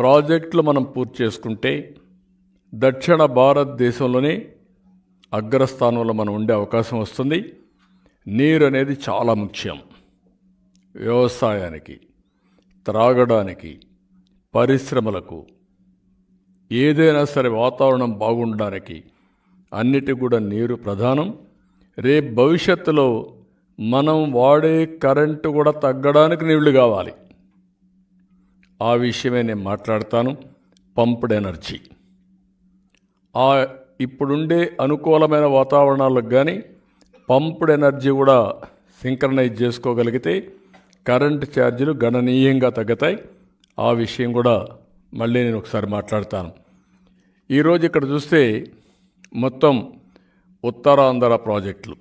ప్రాజెక్టులు మనం పూర్తి చేసుకుంటే దక్షిణ భారతదేశంలోనే అగ్రస్థానంలో మనం ఉండే అవకాశం వస్తుంది నీరు అనేది చాలా ముఖ్యం వ్యవసాయానికి త్రాగడానికి పరిశ్రమలకు ఏదైనా సరే వాతావరణం బాగుండడానికి అన్నిటి కూడా నీరు ప్రధానం రేపు భవిష్యత్తులో మనం వాడే కరెంటు కూడా తగ్గడానికి నీళ్లు కావాలి ఆ విషయమే నేను మాట్లాడతాను పంప్డ్ ఎనర్జీ ఆ ఇప్పుడుండే అనుకూలమైన వాతావరణాలకు కానీ పంప్డ్ ఎనర్జీ కూడా సింక్రనైజ్ చేసుకోగలిగితే కరెంట్ ఛార్జీలు గణనీయంగా తగ్గుతాయి ఆ విషయం కూడా మళ్ళీ నేను ఒకసారి మాట్లాడతాను ఈరోజు ఇక్కడ చూస్తే మొత్తం ఉత్తరాంధ్ర ప్రాజెక్టులు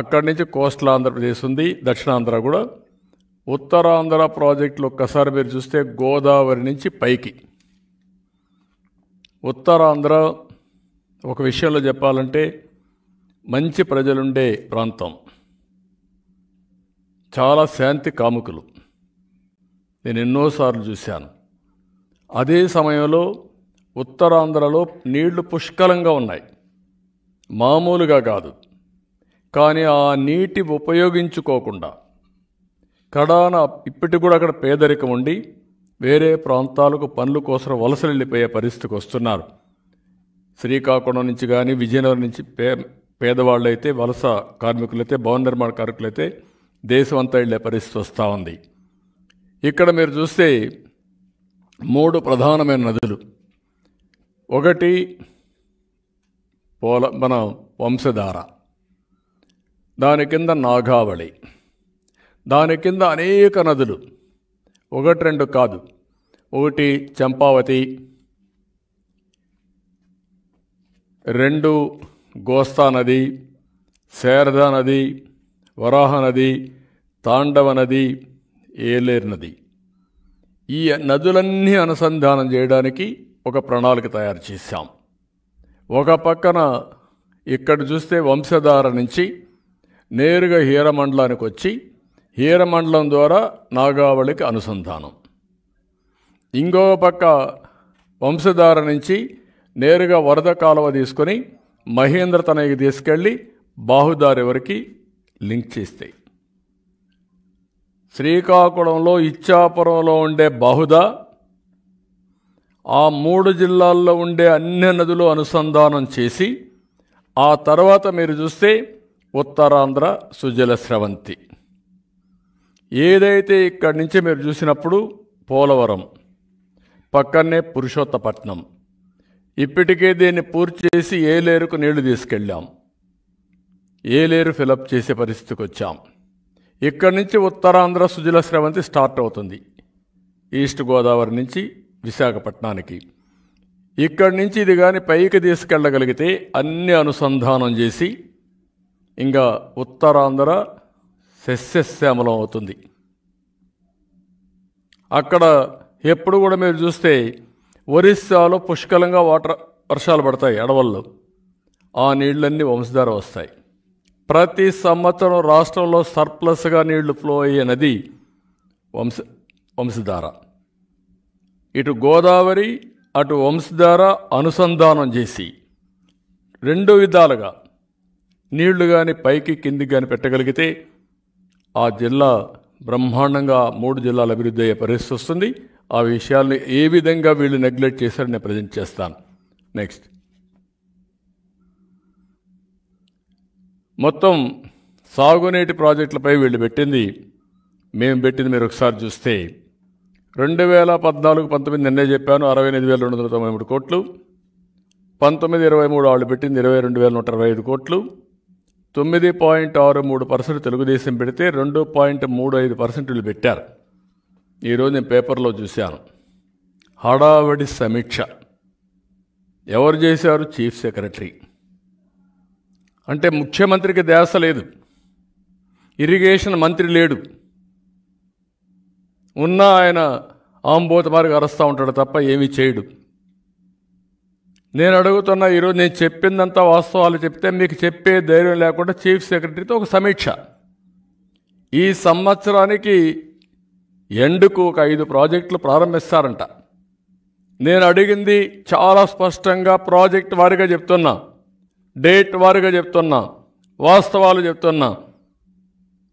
అక్కడి నుంచి కోస్టల్ ఆంధ్రప్రదేశ్ ఉంది దక్షిణాంధ్ర కూడా ఉత్తరాంధ్ర ప్రాజెక్టులు ఒక్కసారి మీరు చూస్తే గోదావరి నుంచి పైకి ఉత్తరాంధ్ర ఒక విషయంలో చెప్పాలంటే మంచి ప్రజలుండే ప్రాంతం చాలా శాంతి కాముకులు నేను ఎన్నోసార్లు చూశాను అదే సమయంలో ఉత్తరాంధ్రలో నీళ్లు పుష్కలంగా ఉన్నాయి మామూలుగా కాదు కానీ ఆ నీటి ఉపయోగించుకోకుండా కడాన ఇప్పటికి కూడా అక్కడ పేదరికం ఉండి వేరే ప్రాంతాలకు పనుల కోసం వలస వెళ్ళిపోయే పరిస్థితికి వస్తున్నారు శ్రీకాకుళం నుంచి కానీ విజయనగరం నుంచి పే పేదవాళ్ళైతే వలస కార్మికులైతే భవన నిర్మాణ కార్మికులైతే దేశం అంతా వెళ్ళే పరిస్థితి వస్తూ ఉంది ఇక్కడ మీరు చూస్తే మూడు ప్రధానమైన నదులు ఒకటి పోల మన వంశధార దాని కింద నాగావళి దాని కింద అనేక నదులు ఒకటి రెండు కాదు ఒకటి చంపావతి రెండు గోస్తా నది శారదా నది వరాహ నది తాండవ నది ఏలేరు నది ఈ నదులన్నీ అనుసంధానం చేయడానికి ఒక ప్రణాళిక తయారు చేశాం ఒక పక్కన ఇక్కడ చూస్తే వంశధార నుంచి నేరుగా హీరమండలానికి వచ్చి హీరమండలం ద్వారా నాగావళికి అనుసంధానం ఇంకో పక్క వంశధార నుంచి నేరుగా వరద కాలువ తీసుకొని మహేంద్ర తనకి తీసుకెళ్ళి బాహుదారి వరకు లింక్ చేస్తాయి శ్రీకాకుళంలో ఇచ్చాపురంలో ఉండే బాహుద ఆ మూడు జిల్లాల్లో ఉండే అన్ని నదులు అనుసంధానం చేసి ఆ తర్వాత మీరు చూస్తే ఉత్తరాంధ్ర సుజల స్రవంతి ఏదైతే ఇక్కడి నుంచి మీరు చూసినప్పుడు పోలవరం పక్కనే పురుషోత్తపట్నం ఇప్పటికే దీన్ని పూర్తి చేసి ఏలేరుకు నీళ్లు తీసుకెళ్ళాం ఏలేరు ఫిలప్ చేసే పరిస్థితికి వచ్చాం ఇక్కడి నుంచి ఉత్తరాంధ్ర సుజల స్రవంతి స్టార్ట్ అవుతుంది ఈస్ట్ గోదావరి నుంచి విశాఖపట్నానికి ఇక్కడి నుంచి ఇది కానీ పైకి తీసుకెళ్ళగలిగితే అన్ని అనుసంధానం చేసి ఇంకా ఉత్తరాంధ్ర సస్యశ్యామలం అవుతుంది అక్కడ ఎప్పుడు కూడా మీరు చూస్తే ఒరిస్సాలో పుష్కలంగా వాటర్ వర్షాలు పడతాయి అడవుల్లో ఆ నీళ్ళన్నీ వంశధార వస్తాయి ప్రతి సంవత్సరం రాష్ట్రంలో సర్ప్లస్గా నీళ్లు ఫ్లో అయ్యే నది వంశ వంశధార ఇటు గోదావరి అటు వంశధార అనుసంధానం చేసి రెండు విధాలుగా నీళ్లు కానీ పైకి కిందికి కానీ పెట్టగలిగితే ఆ జిల్లా బ్రహ్మాండంగా మూడు జిల్లాలు అభివృద్ధి అయ్యే పరిస్థితి వస్తుంది ఆ విషయాల్ని ఏ విధంగా వీళ్ళు నెగ్లెక్ట్ చేశారో నేను ప్రజెంట్ చేస్తాను నెక్స్ట్ మొత్తం సాగునీటి ప్రాజెక్టులపై వీళ్ళు పెట్టింది మేము పెట్టింది మీరు ఒకసారి చూస్తే రెండు వేల పద్నాలుగు పంతొమ్మిది నిన్నే చెప్పాను అరవై ఎనిమిది వేల రెండు వందల తొంభై మూడు కోట్లు పంతొమ్మిది ఇరవై మూడు వాళ్ళు పెట్టింది ఇరవై రెండు వేల నూట ఇరవై ఐదు కోట్లు తొమ్మిది పాయింట్ ఆరు మూడు పర్సెంట్ తెలుగుదేశం పెడితే రెండు పాయింట్ మూడు ఐదు పర్సెంట్లు పెట్టారు ఈరోజు నేను పేపర్లో చూశాను హడావడి సమీక్ష ఎవరు చేశారు చీఫ్ సెక్రటరీ అంటే ముఖ్యమంత్రికి దేశ లేదు ఇరిగేషన్ మంత్రి లేడు ఉన్నా ఆయన ఆంబోతమారిగా అరుస్తూ ఉంటాడు తప్ప ఏమీ చేయడు నేను అడుగుతున్న ఈరోజు నేను చెప్పిందంతా వాస్తవాలు చెప్తే మీకు చెప్పే ధైర్యం లేకుండా చీఫ్ సెక్రటరీతో ఒక సమీక్ష ఈ సంవత్సరానికి ఎండుకు ఒక ఐదు ప్రాజెక్టులు ప్రారంభిస్తారంట నేను అడిగింది చాలా స్పష్టంగా ప్రాజెక్ట్ వారిగా చెప్తున్నా డేట్ వారిగా చెప్తున్నా వాస్తవాలు చెప్తున్నా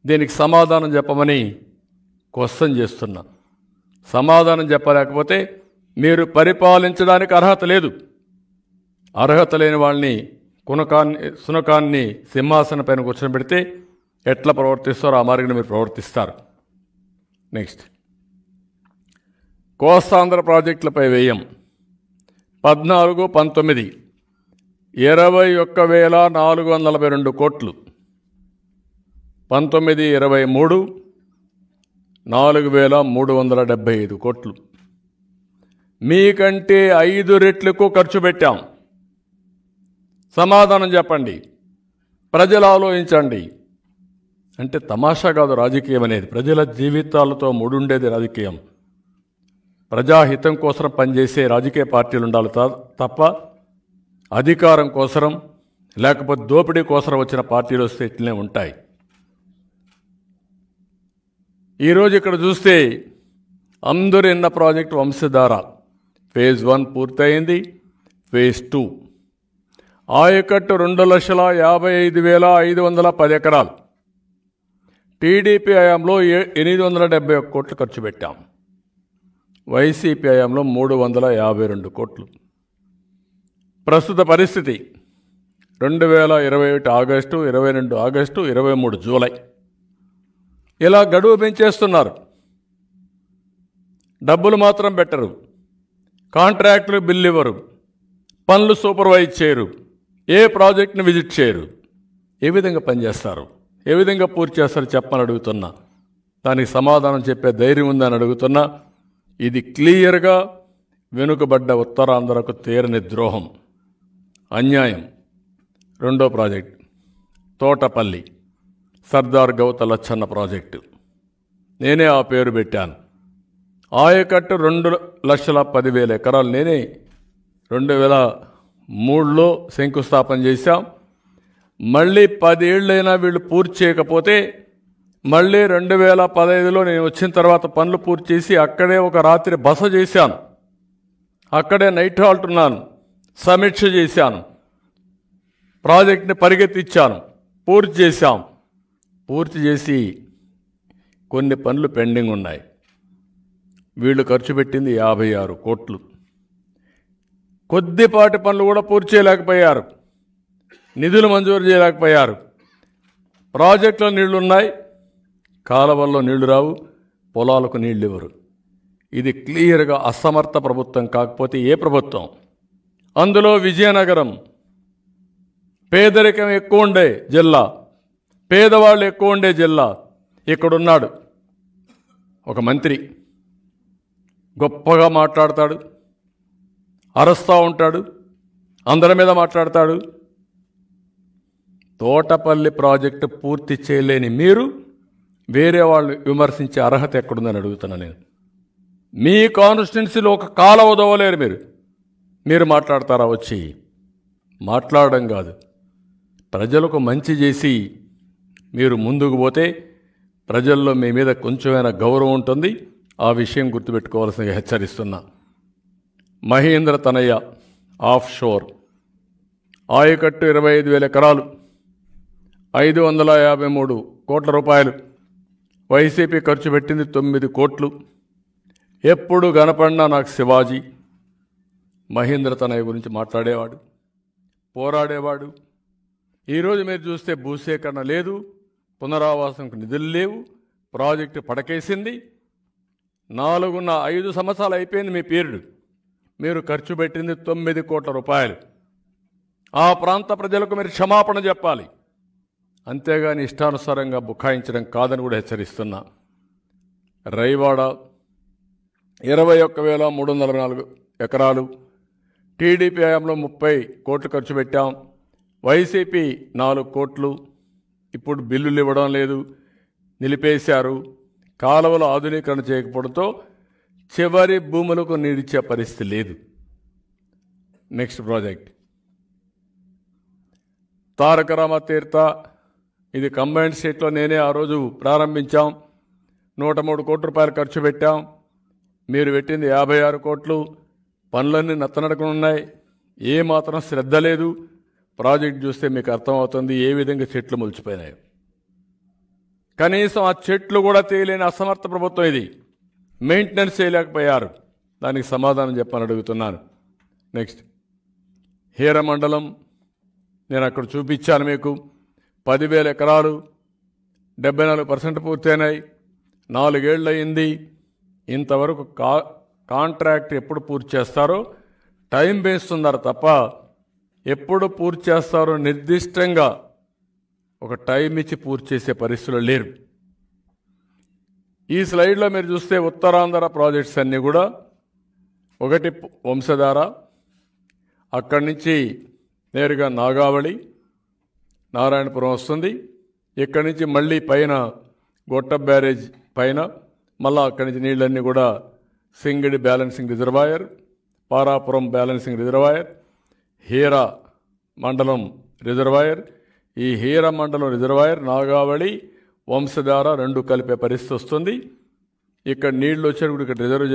దీనికి సమాధానం చెప్పమని క్వశ్చన్ చేస్తున్నా సమాధానం చెప్పలేకపోతే మీరు పరిపాలించడానికి అర్హత లేదు అర్హత లేని వాళ్ళని కునకాన్ని సునకాన్ని సింహాసన పైన కూర్చోబెడితే ఎట్లా ప్రవర్తిస్తారో ఆ మార్గంలో మీరు ప్రవర్తిస్తారు నెక్స్ట్ కోస్తాంధ్ర ప్రాజెక్టులపై వ్యయం పద్నాలుగు పంతొమ్మిది ఇరవై ఒక్క వేల నాలుగు వందల నలభై రెండు కోట్లు పంతొమ్మిది ఇరవై మూడు నాలుగు వేల మూడు వందల డెబ్భై ఐదు కోట్లు మీకంటే ఐదు రెట్లకు ఖర్చు పెట్టాం సమాధానం చెప్పండి ప్రజలు ఆలోచించండి అంటే తమాషా కాదు రాజకీయం అనేది ప్రజల జీవితాలతో ముడుండేది రాజకీయం ప్రజాహితం కోసం పనిచేసే రాజకీయ పార్టీలు ఉండాలి తప్ప అధికారం కోసరం లేకపోతే దోపిడీ కోసం వచ్చిన పార్టీలు వస్తే ఇట్లనే ఉంటాయి ఈరోజు ఇక్కడ చూస్తే అందరు ఎన్న ప్రాజెక్టు వంశధార ఫేజ్ వన్ పూర్తయింది ఫేజ్ టూ ఆయకట్టు రెండు లక్షల యాభై ఐదు వేల ఐదు వందల పది ఎకరాలు టీడీపీ హయాంలో ఎనిమిది వందల డెబ్బై ఒక్క కోట్లు ఖర్చు పెట్టాం వైసీపీ హయాంలో మూడు వందల యాభై రెండు కోట్లు ప్రస్తుత పరిస్థితి రెండు వేల ఇరవై ఒకటి ఆగస్టు ఇరవై రెండు ఆగస్టు ఇరవై మూడు జూలై ఇలా గడువు పెంచేస్తున్నారు డబ్బులు మాత్రం పెట్టరు కాంట్రాక్టులు బిల్లు ఇవ్వరు పనులు సూపర్వైజ్ చేయరు ఏ ప్రాజెక్ట్ని విజిట్ చేయరు ఏ విధంగా పనిచేస్తారు ఏ విధంగా పూర్తి చేస్తారు చెప్పని అడుగుతున్నా దానికి సమాధానం చెప్పే ధైర్యం ఉందని అడుగుతున్నా ఇది క్లియర్గా వెనుకబడ్డ ఉత్తరాంధ్రకు తీరని ద్రోహం అన్యాయం రెండో ప్రాజెక్ట్ తోటపల్లి సర్దార్ గౌత లచ్చన్న ప్రాజెక్టు నేనే ఆ పేరు పెట్టాను ఆయకట్టు రెండు లక్షల పదివేల ఎకరాలు నేనే రెండు వేల మూడులో శంకుస్థాపన చేశాం మళ్ళీ పదేళ్ళైనా వీళ్ళు పూర్తి చేయకపోతే మళ్ళీ రెండు వేల పదహైదులో నేను వచ్చిన తర్వాత పనులు పూర్తి చేసి అక్కడే ఒక రాత్రి బస చేశాను అక్కడే నైట్ హాల్ట్ ఉన్నాను సమీక్ష చేశాను ప్రాజెక్ట్ని పరిగెత్తిచ్చాను పూర్తి చేశాం పూర్తి చేసి కొన్ని పనులు పెండింగ్ ఉన్నాయి వీళ్ళు ఖర్చు పెట్టింది యాభై ఆరు కోట్లు కొద్దిపాటి పనులు కూడా పూర్తి చేయలేకపోయారు నిధులు మంజూరు చేయలేకపోయారు ప్రాజెక్టులో ఉన్నాయి కాలువల్లో నీళ్లు రావు పొలాలకు నీళ్ళు ఇవ్వరు ఇది క్లియర్గా అసమర్థ ప్రభుత్వం కాకపోతే ఏ ప్రభుత్వం అందులో విజయనగరం పేదరికం ఎక్కువ ఉండే జిల్లా పేదవాళ్ళు ఎక్కువ ఉండే జిల్లా ఇక్కడున్నాడు ఒక మంత్రి గొప్పగా మాట్లాడతాడు అరుస్తూ ఉంటాడు అందరి మీద మాట్లాడతాడు తోటపల్లి ప్రాజెక్టు పూర్తి చేయలేని మీరు వేరే వాళ్ళు విమర్శించే అర్హత ఎక్కడుందని అడుగుతున్నా నేను మీ కాన్స్టిట్యున్సీలో ఒక కాల ఉదవలేరు మీరు మీరు మాట్లాడతారా వచ్చి మాట్లాడడం కాదు ప్రజలకు మంచి చేసి మీరు ముందుకు పోతే ప్రజల్లో మీ మీద కొంచెమైనా గౌరవం ఉంటుంది ఆ విషయం గుర్తుపెట్టుకోవాల్సిందిగా హెచ్చరిస్తున్నా మహేంద్ర తనయ్య ఆఫ్ షోర్ ఆయకట్టు ఇరవై ఐదు వేల ఎకరాలు ఐదు వందల యాభై మూడు కోట్ల రూపాయలు వైసీపీ ఖర్చు పెట్టింది తొమ్మిది కోట్లు ఎప్పుడు గనపడినా నాకు శివాజీ మహేంద్ర తనయ్య గురించి మాట్లాడేవాడు పోరాడేవాడు ఈరోజు మీరు చూస్తే భూసేకరణ లేదు పునరావాసంకు నిధులు లేవు ప్రాజెక్టు పడకేసింది నాలుగున్న ఐదు సంవత్సరాలు అయిపోయింది మీ పీరియడ్ మీరు ఖర్చు పెట్టింది తొమ్మిది కోట్ల రూపాయలు ఆ ప్రాంత ప్రజలకు మీరు క్షమాపణ చెప్పాలి అంతేగాని ఇష్టానుసారంగా బుకాయించడం కాదని కూడా హెచ్చరిస్తున్నా రైవాడ ఇరవై ఒక్క వేల మూడు వందల నాలుగు ఎకరాలు టీడీపీ హయాంలో ముప్పై కోట్లు ఖర్చు పెట్టాం వైసీపీ నాలుగు కోట్లు ఇప్పుడు బిల్లులు ఇవ్వడం లేదు నిలిపేశారు కాలువలు ఆధునీకరణ చేయకపోవడంతో చివరి భూములకు నీడిచ్చే పరిస్థితి లేదు నెక్స్ట్ ప్రాజెక్ట్ రామ తీర్థ ఇది కంబైండ్ సీట్లో నేనే ఆ రోజు ప్రారంభించాం నూట మూడు కోట్ల రూపాయలు ఖర్చు పెట్టాం మీరు పెట్టింది యాభై ఆరు కోట్లు పనులన్నీ నత్తనడకనున్నాయి ఏమాత్రం శ్రద్ధ లేదు ప్రాజెక్ట్ చూస్తే మీకు అర్థమవుతుంది ఏ విధంగా చెట్లు మొలిచిపోయినాయి కనీసం ఆ చెట్లు కూడా తేలేని అసమర్థ ప్రభుత్వం ఇది మెయింటెనెన్స్ చేయలేకపోయారు దానికి సమాధానం చెప్పని అడుగుతున్నాను నెక్స్ట్ హీర మండలం నేను అక్కడ చూపించాను మీకు పదివేల ఎకరాలు డెబ్బై నాలుగు పర్సెంట్ పూర్తయినాయి నాలుగేళ్ళు అయింది ఇంతవరకు కా కాంట్రాక్ట్ ఎప్పుడు పూర్తి చేస్తారో టైం వేస్తున్నారు తప్ప ఎప్పుడు పూర్తి చేస్తారో నిర్దిష్టంగా ఒక టైం ఇచ్చి పూర్తి చేసే పరిస్థితులు లేరు ఈ స్లైడ్లో మీరు చూస్తే ఉత్తరాంధ్ర ప్రాజెక్ట్స్ అన్నీ కూడా ఒకటి వంశధార అక్కడి నుంచి నేరుగా నాగావళి నారాయణపురం వస్తుంది ఇక్కడి నుంచి మళ్ళీ పైన గొట్ట బ్యారేజ్ పైన మళ్ళీ అక్కడి నుంచి నీళ్ళన్నీ కూడా Singidi balancing reservoir Parapuram balancing reservoir Hira మండలం రిజర్వాయర్ ఈ హీరా మండలం రిజర్వాయర్ నాగావళి వంశధార రెండు కలిపే పరిస్థితి వస్తుంది ఇక్కడ నీళ్ళు వచ్చినప్పుడు ఇక్కడ రిజర్వ్